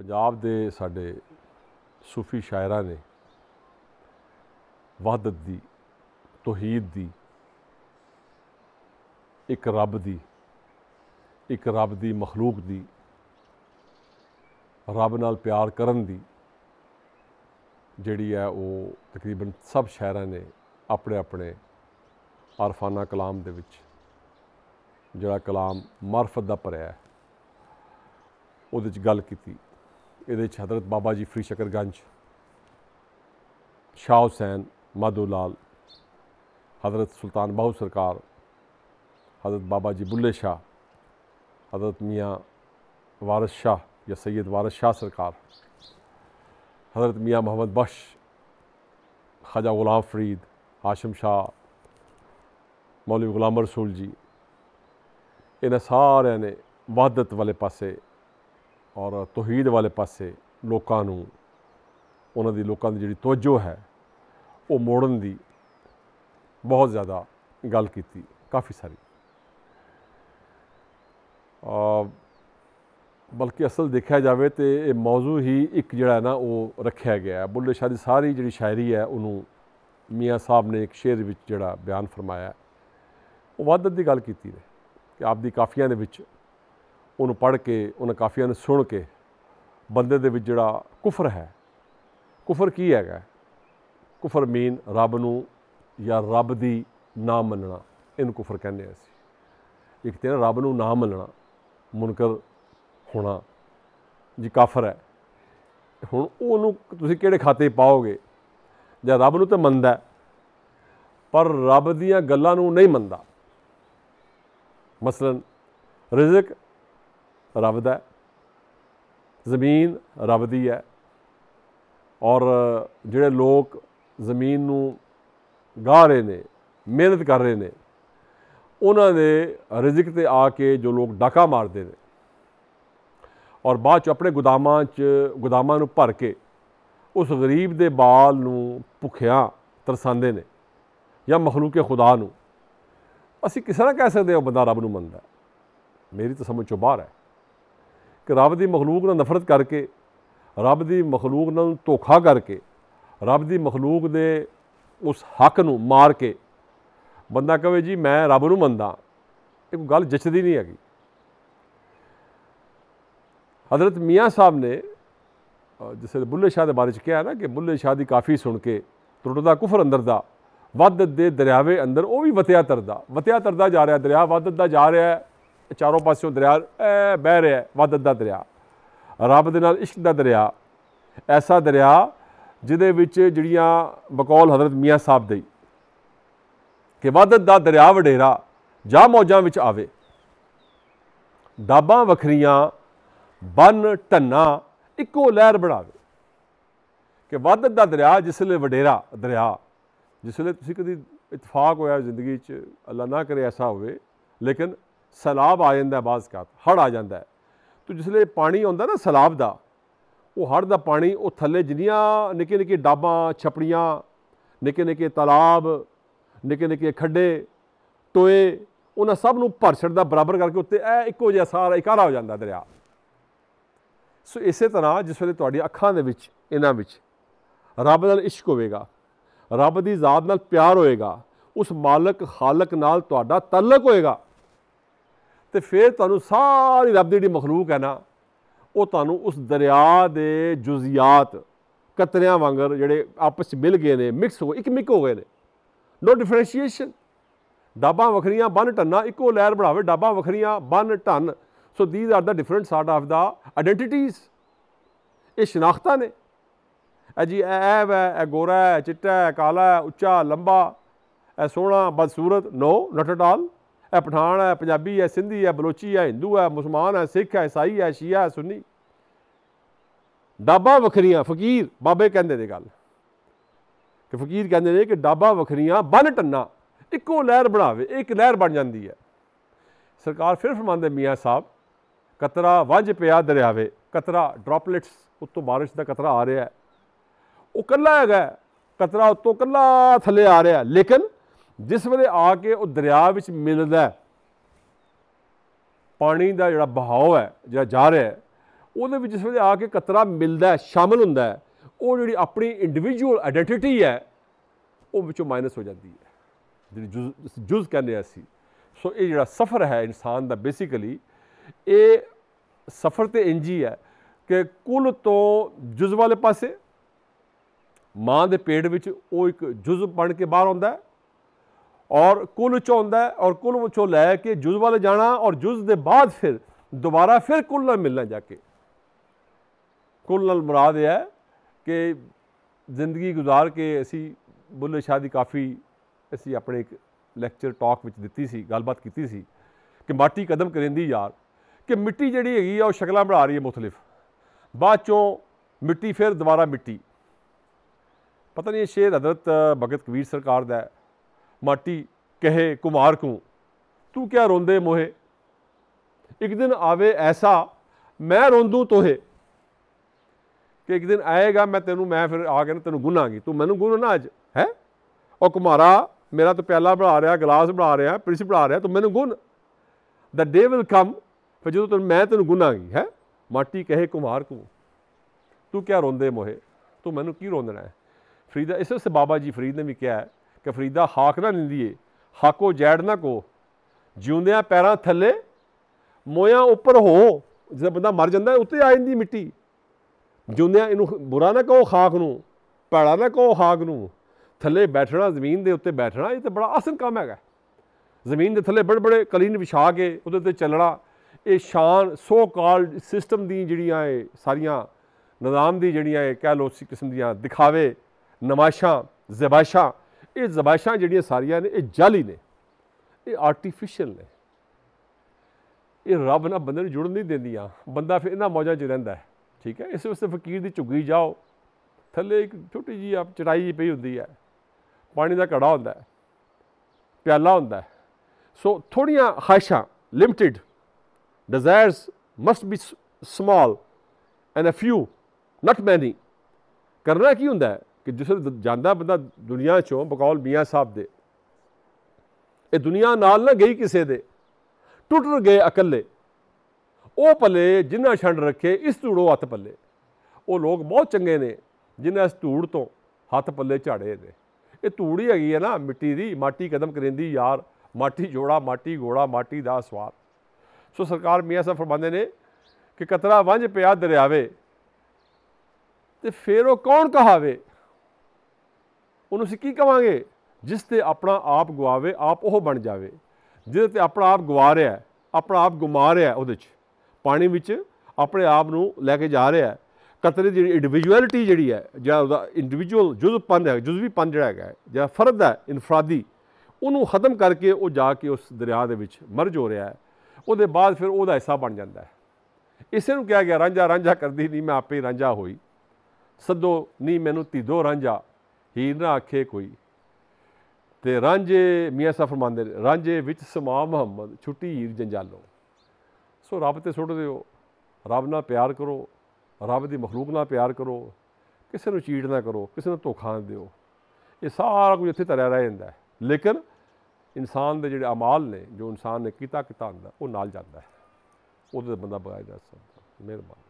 ਪੰਜਾਬ ਦੇ ਸਾਡੇ ਸੂਫੀ ਸ਼ਾਇਰਾਂ ਨੇ ਵਹਦਤ ਦੀ ਤੋਹੀਦ ਦੀ ਇੱਕ ਰੱਬ ਦੀ ਇੱਕ ਰੱਬ ਦੀ ਮਖਲੂਕ ਦੀ ਰੱਬ ਨਾਲ ਪਿਆਰ ਕਰਨ ਦੀ ਜਿਹੜੀ ਹੈ ਉਹ ਤਕਰੀਬਨ ਸਭ ਸ਼ਾਇਰਾਂ ਨੇ ਆਪਣੇ ਆਪਣੇ ਆਰਫਾਨਾ ਕਲਾਮ ਦੇ ਵਿੱਚ ਜਿਹੜਾ ਕਲਾਮ ਮਾਰਫਤ ਦਾ ਭਰਿਆ ਹੈ ਉਹਦੇ ਵਿੱਚ ਗੱਲ ਕੀਤੀ ये हज़रत बाबा जी फ्री शकरगंज शाह हुसैन माधोलाल हज़रत सुल्तान बाहू सरकार हज़रत बाबा जी बुल्ले शाह हज़रत मियाँ वारस शाह या सैयद वारस शाह सरकार हज़रत मियाँ मोहम्मद बख्श ख्वाजा ग़ुलाम फरीद आशम शाह मौलवी ग़ुलाम रसूल जी इन्हें सारे ने वहादत वाले पासे ਔਰ ਤੋਹੀਦ ਵਾਲੇ ਪਾਸੇ ਲੋਕਾਂ ਨੂੰ ਉਹਨਾਂ ਦੀ ਲੋਕਾਂ ਦੀ ਜਿਹੜੀ ਤਵੱਜੋ ਹੈ ਉਹ ਮੋੜਨ ਦੀ ਬਹੁਤ ਜ਼ਿਆਦਾ ਗੱਲ ਕੀਤੀ ਕਾਫੀ ਸਾਰੀ ਬਲਕਿ ਅਸਲ ਦੇਖਿਆ ਜਾਵੇ ਤੇ ਇਹ ਮੌਜੂ ਹੀ ਇੱਕ ਜਿਹੜਾ ਨਾ ਉਹ ਰੱਖਿਆ ਗਿਆ ਬੁੱਲੇ ਸ਼ਾਹ ਦੀ ਸਾਰੀ ਜਿਹੜੀ ਸ਼ਾਇਰੀ ਹੈ ਉਹਨੂੰ ਮੀਆਂ ਸਾਹਿਬ ਨੇ ਇੱਕ ਸ਼ੇਰ ਵਿੱਚ ਜਿਹੜਾ ਬਿਆਨ ਫਰਮਾਇਆ ਉਹ ਵਾਦਤ ਦੀ ਗੱਲ ਕੀਤੀ ਨੇ ਕਿ ਆਪ ਦੀ ਕਾਫੀਆਂ ਦੇ ਵਿੱਚ ਉਹਨੂੰ ਪੜ੍ਹ ਕੇ ਉਹਨਾਂ ਕਾਫੀਆਂ ਨੂੰ ਸੁਣ ਕੇ ਬੰਦੇ ਦੇ ਵਿੱਚ ਜਿਹੜਾ ਕਫਰ ਹੈ ਕਫਰ ਕੀ ਹੈਗਾ ਕਫਰ ਮੀਨ ਰੱਬ ਨੂੰ ਜਾਂ ਰੱਬ ਦੀ ਨਾ ਮੰਨਣਾ ਇਹਨੂੰ ਕਫਰ ਕਹਿੰਦੇ ਆ ਅਸੀਂ ਇੱਕ ਤੇ ਰੱਬ ਨੂੰ ਨਾ ਮੰਨਣਾ ਮੁਨਕਰ ਹੋਣਾ ਜੀ ਕਾਫਰ ਹੈ ਹੁਣ ਉਹਨੂੰ ਤੁਸੀਂ ਕਿਹੜੇ ਖਾਤੇ ਪਾਓਗੇ ਜਾਂ ਰੱਬ ਨੂੰ ਤਾਂ ਮੰਨਦਾ ਪਰ ਰੱਬ ਦੀਆਂ ਗੱਲਾਂ ਨੂੰ ਨਹੀਂ ਮੰਨਦਾ ਮਸਲਨ ਰਿਜ਼ਕ ਰੱਬ ਦਾ ਜ਼ਮੀਨ ਰੱਬ ਦੀ ਹੈ ਔਰ ਜਿਹੜੇ ਲੋਕ ਜ਼ਮੀਨ ਨੂੰ ਗਾ ਰਹੇ ਨੇ ਮਿਹਨਤ ਕਰ ਰਹੇ ਨੇ ਉਹਨਾਂ ਦੇ ਰਿਜ਼ਕ ਤੇ ਆ ਕੇ ਜੋ ਲੋਕ ਡਾਕਾ ਮਾਰਦੇ ਨੇ ਔਰ ਬਾਅਦ ਚ ਆਪਣੇ ਗੋਦਾਮਾਂ ਚ ਗੋਦਾਮਾਂ ਨੂੰ ਭਰ ਕੇ ਉਸ ਗਰੀਬ ਦੇ ਬਾਲ ਨੂੰ ਭੁੱਖਿਆਂ ਤਰਸਾਉਂਦੇ ਨੇ ਜਾਂ ਮਖਲੂਕੇ ਖੁਦਾ ਨੂੰ ਅਸੀਂ ਕਿਸ ਤਰ੍ਹਾਂ ਕਹਿ ਸਕਦੇ ਹਾਂ ਬੰਦਾ ਰੱਬ ਨੂੰ ਮੰਨਦਾ ਮੇਰੀ ਤਾਂ ਸਮਝ ਚੋਂ ਬਾਹਰ ਹੈ ਕਿ ਰੱਬ ਦੀ ਮਖਲੂਕ ਨਾਲ ਨਫ਼ਰਤ ਕਰਕੇ ਰੱਬ ਦੀ ਮਖਲੂਕ ਨਾਲ ਧੋਖਾ ਕਰਕੇ ਰੱਬ ਦੀ ਮਖਲੂਕ ਦੇ ਉਸ ਹੱਕ ਨੂੰ ਮਾਰ ਕੇ ਬੰਦਾ ਕਹੇ ਜੀ ਮੈਂ ਰੱਬ ਨੂੰ ਮੰਨਦਾ ਇਹ ਕੋਈ ਗੱਲ ਜਚਦੀ ਨਹੀਂ ਹੈਗੀ حضرت ਮੀਆਂ ਸਾਹਿਬ ਨੇ ਜਿਸੇ ਬੁੱਲੇ ਸ਼ਾਹ ਦੇ ਬਾਰੇ ਚ ਕਿਹਾ ਨਾ ਕਿ ਬੁੱਲੇ ਸ਼ਾਹ ਦੀ ਕਾਫੀ ਸੁਣ ਕੇ ਟੁੱਟਦਾ ਕੁਫਰ ਅੰਦਰ ਦਾ ਵੱਧ ਦੇ ਦਰਿਆਵੇ ਅੰਦਰ ਉਹ ਵੀ ਵਤਿਆ ਤਰਦਾ ਵਤਿਆ ਤਰਦਾ ਜਾ ਰਿਹਾ ਦਰਿਆ ਵੱਧਦਾ ਜਾ ਰਿਹਾ ਚਾਰੋਂ ਪਾਸਿਓਂ ਦਰਿਆ ਬਹਿ ਰਿਹਾ ਵਦਦ ਦਾ ਦਰਿਆ ਰੱਬ ਦੇ ਨਾਲ ਇਸ਼ਕ ਦਾ ਦਰਿਆ ਐਸਾ ਦਰਿਆ ਜਿਹਦੇ ਵਿੱਚ ਜਿਹੜੀਆਂ ਬਕੌਲ ਹਜ਼ਰਤ ਮੀਆਂ ਸਾਹਿਬ ਦੇ ਕਿ ਵਦਦ ਦਾ ਦਰਿਆ ਵਡੇਰਾ ਜਾਂ ਮੌਜਾਂ ਵਿੱਚ ਆਵੇ ਦਾਬਾਂ ਵਖਰੀਆਂ ਬਨ ਢੰਨਾ ਇੱਕੋ ਲਹਿਰ ਬਣਾਵੇ ਕਿ ਵਦਦ ਦਾ ਦਰਿਆ ਜਿਸ ਲਈ ਵਡੇਰਾ ਦਰਿਆ ਜਿਸ ਲਈ ਤੁਸੀਂ ਕਦੀ ਇਤਫਾਕ ਹੋਇਆ ਜ਼ਿੰਦਗੀ 'ਚ ਅੱਲਾ ਨਾ ਕਰੇ ਐਸਾ ਹੋਵੇ ਲੇਕਿਨ ਸਲਾਬ ਆ ਜਾਂਦਾ ਬਾਜ਼ ਕਾ ਹੜ ਆ ਜਾਂਦਾ ਤੋ ਜਿਸਲੇ ਪਾਣੀ ਆਉਂਦਾ ਨਾ ਸਲਾਬ ਦਾ ਉਹ ਹੜ ਦਾ ਪਾਣੀ ਉਹ ਥੱਲੇ ਜਿੰਨੀਆਂ ਨਿੱਕੇ ਨਿੱਕੇ ਡਾਬਾਂ ਛਪੜੀਆਂ ਨਿੱਕੇ ਨਿੱਕੇ ਤਲਾਬ ਨਿੱਕੇ ਨਿੱਕੇ ਖੱਡੇ ਟੋਏ ਉਹਨਾਂ ਸਭ ਨੂੰ ਭਰ ਛੜਦਾ ਬਰਾਬਰ ਕਰਕੇ ਉੱਤੇ ਇਹ ਇੱਕੋ ਜਿਹਾ ਸਾਰਾ ਇਕਾਰਾ ਹੋ ਜਾਂਦਾ ਦਰਿਆ ਸੋ ਇਸੇ ਤਰ੍ਹਾਂ ਜਿਸ ਵੇਲੇ ਤੁਹਾਡੀ ਅੱਖਾਂ ਦੇ ਵਿੱਚ ਇਹਨਾਂ ਵਿੱਚ ਰੱਬ ਨਾਲ ਇਸ਼ਕ ਹੋਵੇਗਾ ਰੱਬ ਦੀ ਜ਼ਾਤ ਨਾਲ ਪਿਆਰ ਹੋਏਗਾ ਉਸ ਮਾਲਕ ਖਾਲਕ ਨਾਲ ਤੁਹਾਡਾ ਤਾਲਕ ਹੋਏਗਾ ਤੇ ਫਿਰ ਤੁਹਾਨੂੰ ਸਾਰੀ ਰੱਬ ਦੀ ਜਿਹੜੀ ਮਖਲੂਕ ਹੈ ਨਾ ਉਹ ਤੁਹਾਨੂੰ ਉਸ ਦਰਿਆ ਦੇ ਜੁਜ਼ੀਆਤ ਕਤਰਿਆਂ ਵਾਂਗਰ ਜਿਹੜੇ ਆਪਸ ਵਿੱਚ ਮਿਲ ਗਏ ਨੇ ਮਿਕਸ ਹੋ ਇੱਕ ਮਿਕ ਹੋ ਗਏ ਨੇ ਨੋ ਡਿਫਰੈਂਸ਼ੀਏਸ਼ਨ ਡਾਬਾਂ ਵੱਖਰੀਆਂ ਬੰਨ ਟੰਨਾ ਇੱਕੋ ਲਹਿਰ ਬਣਾਵੇ ਡਾਬਾਂ ਵੱਖਰੀਆਂ ਬੰਨ ਟੰਨ so these are the different sort of the identities ਇਹ ਸ਼ਨਾਖਤਾਂ ਨੇ ਐ ਜੀ ਐ ਵੈ ਐ ਗੋਰਾ ਹੈ ਚਿੱਟਾ ਹੈ ਕਾਲਾ ਹੈ ਉੱਚਾ ਲੰਬਾ ਐ ਸੋਹਣਾ ਬਦਸੂਰਤ ਨੋ ਨਾਟ ਐਟ ਆਲ ਇਹ ਪਠਾਨ ਹੈ ਪੰਜਾਬੀ ਹੈ ਸਿੰਧੀ ਹੈ ਬਲੋਚੀ ਹੈ ਹਿੰਦੂ ਹੈ ਮੁਸਲਮਾਨ ਹੈ ਸਿੱਖ ਹੈ ਇਸਾਈ ਹੈ ਸ਼ੀਆ ਹੈ ਸੁੰਨੀ ਡਾਬਾ ਵਖਰੀਆਂ ਫਕੀਰ ਬਾਬੇ ਕਹਿੰਦੇ ਨੇ ਗੱਲ ਕਿ ਫਕੀਰ ਕਹਿੰਦੇ ਨੇ ਕਿ ਡਾਬਾ ਵਖਰੀਆਂ ਬਨ ਟੰਨਾ ਇੱਕੋ ਲਹਿਰ ਬਣਾਵੇ ਇੱਕ ਲਹਿਰ ਬਣ ਜਾਂਦੀ ਹੈ ਸਰਕਾਰ ਫਿਰ ਫਰਮਾਉਂਦੇ ਮੀਆਂ ਸਾਹਿਬ ਕਤਰਾ ਵਜ ਪਿਆ ਦਰਿਆਵੇ ਕਤਰਾ ਡ੍ਰੌਪਲੇਟਸ ਉੱਤੋਂ بارش ਦਾ ਕਤਰਾ ਆ ਰਿਹਾ ਹੈ ਉਹ ਕੱਲਾ ਹੈਗਾ ਕਤਰਾ ਉੱਤੋਂ ਕੱਲਾ ਥੱਲੇ ਆ ਰਿਹਾ ਲੇਕਿਨ ਜਿਸ ਵੇਲੇ ਆ ਕੇ ਉਹ ਦਰਿਆ ਵਿੱਚ ਮਿਲਦਾ ਪਾਣੀ ਦਾ ਜਿਹੜਾ ਬਹਾਅ ਹੈ ਜਿਹੜਾ ਜਾ ਰਿਹਾ ਹੈ ਉਹਦੇ ਵਿੱਚ ਜਿਸ ਵੇਲੇ ਆ ਕੇ ਕਤਰਾ ਮਿਲਦਾ ਸ਼ਾਮਲ ਹੁੰਦਾ ਉਹ ਜਿਹੜੀ ਆਪਣੀ ਇੰਡੀਵਿਜੂਅਲ ਆਇਡੈਂਟੀਟੀ ਹੈ ਉਹ ਵਿੱਚੋਂ ਮਾਈਨਸ ਹੋ ਜਾਂਦੀ ਹੈ ਜਿਹੜੀ ਜੁਜ਼ ਕਹਿੰਦੇ ਆ ਸੀ ਸੋ ਇਹ ਜਿਹੜਾ ਸਫ਼ਰ ਹੈ ਇਨਸਾਨ ਦਾ ਬੇਸਿਕਲੀ ਇਹ ਸਫ਼ਰ ਤੇ ਇੰਜੀ ਹੈ ਕਿ ਕੁੱਲ ਤੋਂ ਜੁਜ਼ ਵਾਲੇ ਪਾਸੇ ਮਾਂ ਦੇ ਪੇਟ ਵਿੱਚ ਉਹ ਇੱਕ ਜੁਜ਼ ਬਣ ਕੇ ਬਾਹਰ ਆਉਂਦਾ ਹੈ ਔਰ ਕੁੱਲ ਚ ਹੁੰਦਾ ਔਰ ਕੁੱਲ ਵਿੱਚੋਂ ਲੈ ਕੇ ਜੁਜ਼ ਵੱਲ ਜਾਣਾ ਔਰ ਜੁਜ਼ ਦੇ ਬਾਅਦ ਫਿਰ ਦੁਬਾਰਾ ਫਿਰ ਕੁਲ ਨਾਲ ਮਿਲਣਾ ਜਾ ਕੇ ਕੁੱਲ ਨਾਲ ਮੁਰਾਦ ਇਹ ਹੈ ਕਿ ਜ਼ਿੰਦਗੀ گزار ਕੇ ਅਸੀਂ ਬੁੱਲੇ ਸ਼ਾਹ ਦੀ ਕਾਫੀ ਅਸੀਂ ਆਪਣੇ ਇੱਕ ਲੈਕਚਰ ਟਾਕ ਵਿੱਚ ਦਿੱਤੀ ਸੀ ਗੱਲਬਾਤ ਕੀਤੀ ਸੀ ਕਿ ਮਾਟੀ ਕਦਮ ਕਰਿੰਦੀ ਯਾਰ ਕਿ ਮਿੱਟੀ ਜਿਹੜੀ ਹੈਗੀ ਆ ਉਹ ਸ਼ਕਲਾਂ ਬਣਾ ਰਹੀ ਹੈ ਮੁxtਲਿਫ ਬਾਅਦ ਚੋਂ ਮਿੱਟੀ ਫਿਰ ਦੁਬਾਰਾ ਮਿੱਟੀ ਪਤਾ ਨਹੀਂ ਇਹ ਸ਼ੇਰ ਹਜ਼ਰਤ ਭਗਤ ਕਬੀਰ ਸਰਕਾਰ ਦਾ ਹੈ ਮਾਟੀ ਕਹੇ ਕੁਮਾਰ ਕੋ ਤੂੰ ਕਿਆ ਰੋਂਦੇ ਮੋਹੇ ਇੱਕ ਦਿਨ ਆਵੇ ਐਸਾ ਮੈਂ ਰੋਂਦੂ ਤੋਹੇ ਕਿ ਇੱਕ ਦਿਨ ਆਏਗਾ ਮੈਂ ਤੈਨੂੰ ਮੈਂ ਫਿਰ ਆ ਕੇ ਤੈਨੂੰ ਗੁਨਾਂਗੀ ਤੂੰ ਮੈਨੂੰ ਗੁਨਾ ਨਾ ਅੱਜ ਹੈ ਉਹ ਕੁਮਾਰਾ ਮੇਰਾ ਤਾਂ ਪਿਆਲਾ ਬਣਾ ਰਿਹਾ ਗਲਾਸ ਬਣਾ ਰਿਹਾ ਪ੍ਰਿਸ ਬਣਾ ਰਿਹਾ ਤੂੰ ਮੈਨੂੰ ਗੁਨ ਦਾ ਡੇ ਵਿਲ ਕਮ ਫਿਰ ਜਦੋਂ ਤੈਨੂੰ ਮੈਂ ਤੈਨੂੰ ਗੁਨਾਂਗੀ ਹੈ ਮਾਟੀ ਕਹੇ ਕੁਮਾਰ ਕੋ ਤੂੰ ਕਿਆ ਰੋਂਦੇ ਮੋਹੇ ਤੂੰ ਮੈਨੂੰ ਕੀ ਰੋਂਦਣਾ ਹੈ ਫਰੀਦਾ ਇਸੇ ਸੇ ਬਾਬਾ ਜੀ ਫਰੀਦ ਨੇ ਵੀ ਕਿਹਾ ਹੈ ਕਿ ਫਰੀਦਾ ਹਾਕ ਨਾ ਲਿੰਦੀਏ ਹਾਕੋ ਜੈੜ ਨਾ ਕੋ ਜਿਉਂਦਿਆਂ ਪੈਰਾਂ ਥੱਲੇ ਮੋਇਆਂ ਉੱਪਰ ਹੋ ਜਦੋਂ ਬੰਦਾ ਮਰ ਜਾਂਦਾ ਉੱਤੇ ਆ ਜਾਂਦੀ ਮਿੱਟੀ ਜਿਉਂਦਿਆਂ ਇਹਨੂੰ ਬੁਰਾ ਨਾ ਕਹੋ ਖਾਕ ਨੂੰ ਪੜਾ ਨਾ ਕਹੋ ਹਾਕ ਨੂੰ ਥੱਲੇ ਬੈਠਣਾ ਜ਼ਮੀਨ ਦੇ ਉੱਤੇ ਬੈਠਣਾ ਇਹ ਤਾਂ ਬੜਾ ਆਸਨ ਕੰਮ ਹੈਗਾ ਜ਼ਮੀਨ ਦੇ ਥੱਲੇ ਬੜੇ ਬੜੇ ਕਲੀਨ ਵਿਛਾ ਕੇ ਉਹਦੇ ਤੇ ਚੱਲਣਾ ਇਹ ਸ਼ਾਨ ਸੋ ਕਾਲਡ ਸਿਸਟਮ ਦੀ ਜਿਹੜੀਆਂ ਇਹ ਸਾਰੀਆਂ ਨਿਜ਼ਾਮ ਦੀ ਜਿਹੜੀਆਂ ਇਹ ਕਹਿ ਲੋ ਕਿਸਮ ਦੀਆਂ ਦਿਖਾਵੇ ਨਮਾਸ਼ਾਂ ਜ਼ਬਾਸ਼ਾਂ ਇਹ ਜ਼ਬਾਇਸ਼ਾਂ ਜਿਹੜੀਆਂ ਸਾਰੀਆਂ ਨੇ ਇਹ ਜਾਲੀ ਨੇ ਇਹ ਆਰਟੀਫੀਸ਼ੀਅਲ ਨੇ ਇਹ ਰੱਬ ਨਾਲ ਬੰਦੇ ਨੂੰ ਜੁੜਨ ਨਹੀਂ ਦਿੰਦੀਆਂ ਬੰਦਾ ਫਿਰ ਇਹਨਾਂ ਮੌਜਾਂ 'ਚ ਰਹਿੰਦਾ ਹੈ ਠੀਕ ਹੈ ਇਸੇ ਵਾਸਤੇ ਫਕੀਰ ਦੀ ਝੁੱਗੀ ਜਾਓ ਥੱਲੇ ਇੱਕ ਛੋਟੀ ਜੀ ਆਪ ਚੜਾਈ ਜੀ ਪਈ ਹੁੰਦੀ ਹੈ ਪਾਣੀ ਦਾ ਘੜਾ ਹੁੰਦਾ ਹੈ ਪਿਆਲਾ ਹੁੰਦਾ ਹੈ ਸੋ ਥੋੜੀਆਂ ਖਾਇਸ਼ਾਂ limited desires must be small and a few not many ਕਰਨਾ ਕੀ ਹੁੰਦਾ ਹੈ ਕਿ ਜਿਸ ਜਾਂਦਾ ਬੰਦਾ ਦੁਨੀਆ ਚੋਂ ਬਕੌਲ ਮੀਆਂ ਸਾਹਿਬ ਦੇ ਇਹ ਦੁਨੀਆ ਨਾਲ ਨਾ ਗਈ ਕਿਸੇ ਦੇ ਟੁੱਟ ਗਏ ਇਕੱਲੇ ਉਹ ਭਲੇ ਜਿਨ੍ਹਾਂ ਛੰਡ ਰੱਖੇ ਇਸ ਧੂੜੋ ਹੱਥ ਪੱਲੇ ਉਹ ਲੋਕ ਬਹੁਤ ਚੰਗੇ ਨੇ ਜਿਨ੍ਹਾਂ ਇਸ ਧੂੜ ਤੋਂ ਹੱਥ ਪੱਲੇ ਝਾੜੇ ਨੇ ਇਹ ਧੂੜ ਹੀ ਹੈਗੀ ਹੈ ਨਾ ਮਿੱਟੀ ਦੀ ਮਾਟੀ ਕਦਮ ਕਰਿੰਦੀ ਯਾਰ ਮਾਟੀ ਜੋੜਾ ਮਾਟੀ ਗੋੜਾ ਮਾਟੀ ਦਾ ਸਵਾਦ ਸੋ ਸਰਕਾਰ ਮੀਆਂ ਸਾਹਿਬ ਫਰਮਾਉਂਦੇ ਨੇ ਕਿ ਕਤਰਾ ਵੰਜ ਪਿਆ ਦਰਿਆਵੇ ਤੇ ਫੇਰ ਉਹ ਕੌਣ ਕਹਾਵੇ ਉਹਨੂੰ ਅਸੀਂ ਕੀ ਕਵਾਂਗੇ ਜਿਸ ਤੇ ਆਪਣਾ ਆਪ ਗਵਾਵੇ ਆਪ ਉਹ ਬਣ ਜਾਵੇ ਜਿਹਦੇ ਤੇ ਆਪਣਾ ਆਪ ਗਵਾ ਰਿਹਾ ਆਪਣਾ ਆਪ ਗੁਮਾ ਰਿਹਾ ਉਹਦੇ 'ਚ ਪਾਣੀ ਵਿੱਚ ਆਪਣੇ ਆਪ ਨੂੰ ਲੈ ਕੇ ਜਾ ਰਿਹਾ ਕਤਰੇ ਦੀ ਇੰਡੀਵਿਜੁਅਲਿਟੀ ਜਿਹੜੀ ਹੈ ਜਾਂ ਉਹਦਾ ਇੰਡੀਵਿਜੂਅਲ ਜੁਜ਼ਪਨ ਹੈ ਜੁਜ਼ਵੀਪਨ ਜਿਹੜਾ ਹੈਗਾ ਜਾਂ ਫਰਦ ਹੈ ਇਨਫਰਾਦੀ ਉਹਨੂੰ ਖਤਮ ਕਰਕੇ ਉਹ ਜਾ ਕੇ ਉਸ ਦਰਿਆ ਦੇ ਵਿੱਚ ਮਰਜ ਹੋ ਰਿਹਾ ਹੈ ਉਹਦੇ ਬਾਅਦ ਫਿਰ ਉਹਦਾ ਹਿੱਸਾ ਬਣ ਜਾਂਦਾ ਹੈ ਇਸੇ ਨੂੰ ਕਿਹਾ ਗਿਆ ਰਾਂਝਾ ਰਾਂਝਾ ਕਰਦੀ ਨਹੀਂ ਮੈਂ ਆਪੇ ਰਾਂਝਾ ਹੋਈ ਸਦੋ ਨਹੀਂ ਮੈਨੂੰ ਤੀਦੋ ਰਾਂਝਾ ਹੀਰ ਨਾ ਆਖੇ ਕੋਈ ਤੇ ਰਾਂਝੇ ਮੀਆਂ ਸਾਹਿਬ ਫਰਮਾਉਂਦੇ ਨੇ ਰਾਂਝੇ ਵਿੱਚ ਸਮਾ ਮੁਹੰਮਦ ਛੁੱਟੀ ਹੀਰ ਜੰਜਾਲੋ ਸੋ ਰੱਬ ਤੇ ਸੁੱਟ ਦਿਓ ਰੱਬ ਨਾਲ ਪਿਆਰ ਕਰੋ ਰੱਬ ਦੀ ਮਖਲੂਕ ਨਾਲ ਪਿਆਰ ਕਰੋ ਕਿਸੇ ਨੂੰ ਚੀੜ ਨਾ ਕਰੋ ਕਿਸੇ ਨੂੰ ਧੋਖਾ ਨਾ ਦਿਓ ਇਹ ਸਾਰਾ ਕੁਝ ਇੱਥੇ ਤਰਿਆ ਰਹਿ ਜਾਂਦਾ ਹੈ ਲੇਕਿਨ ਇਨਸਾਨ ਦੇ ਜਿਹੜੇ ਅਮਾਲ ਨੇ ਜੋ ਇਨਸਾਨ ਨੇ ਕੀਤਾ ਕੀਤਾ ਹੁੰਦਾ ਉਹ ਨਾਲ ਜਾਂਦਾ ਹੈ ਉਹਦੇ ਬੰਦਾ ਬਗਾਇਦਾ ਸਭ ਮਿਹਰਬਾਨ